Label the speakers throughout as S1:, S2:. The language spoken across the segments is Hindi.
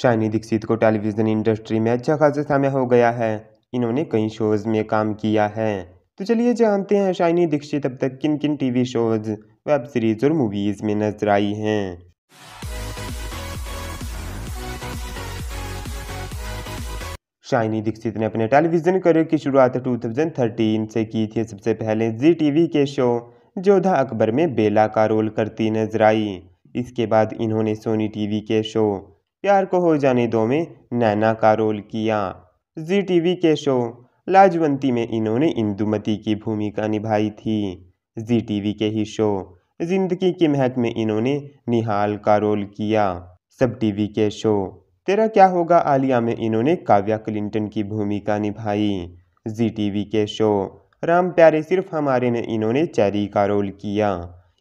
S1: शाइनी दीक्षित को टेलीविज़न इंडस्ट्री में अच्छा खासा समय हो गया है इन्होंने कई शोज़ में काम किया है तो चलिए जानते हैं शाइनी दीक्षित अब तक किन किन टीवी शोज़ वेब सीरीज़ और मूवीज़ में नजर आई हैं शाइनी दीक्षित ने अपने टेलीविज़न करियर की शुरुआत 2013 से की थी सबसे पहले जी टीवी के शो जोधा अकबर में बेला का रोल करती नजर आई इसके बाद इन्होंने सोनी टीवी के शो प्यार को हो जाने दो में नैना का रोल किया जी टीवी के शो लाजवंती में इन्होंने इंदुमती की भूमिका निभाई थी जी टीवी के ही शो जिंदगी की महक में इन्होंने निहाल का रोल किया सब टीवी के शो तेरा क्या होगा आलिया में इन्होंने काव्या क्लिंटन की भूमिका निभाई जी टीवी के शो राम प्यारे सिर्फ हमारे में इन्होंने चैरी का रोल किया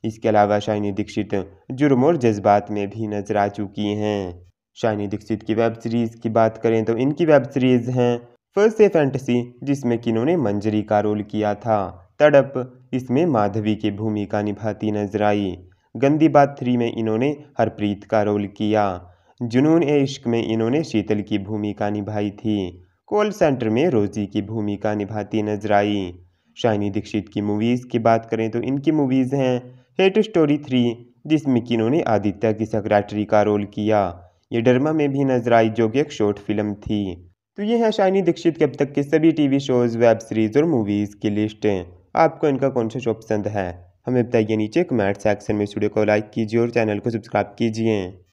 S1: इसके अलावा शाइनी दीक्षित जुर्म और जज्बात में भी नजर आ चुकी हैं शाइनी दीक्षित की वेब सीरीज़ की बात करें तो इनकी वेब सीरीज़ हैं फर्स्ट ए फैंटसी जिसमें कि इन्होंने मंजरी का रोल किया था तड़प इसमें माधवी की भूमिका निभाती नजर आई गंदी बात थ्री में इन्होंने हरप्रीत का रोल किया जुनून ए इश्क में इन्होंने शीतल की भूमिका निभाई थी कॉल सेंटर में रोजी की भूमिका निभाती नजर आई शाइनी दीक्षित की मूवीज़ की बात करें तो इनकी मूवीज़ हैं हेट स्टोरी थ्री जिसमें कि इन्होंने आदित्य की सेक्रेटरी का रोल किया ये डरमा में भी नजर आई जो कि एक शॉर्ट फिल्म थी तो ये है शाइनी दीक्षित के अब तक के सभी टीवी शोज़ वेब सीरीज़ और मूवीज़ की लिस्ट आपको इनका कौन सा शो पसंद है हमें बताइए नीचे कमेंट सेक्शन में इस वीडियो को लाइक कीजिए और चैनल को सब्सक्राइब कीजिए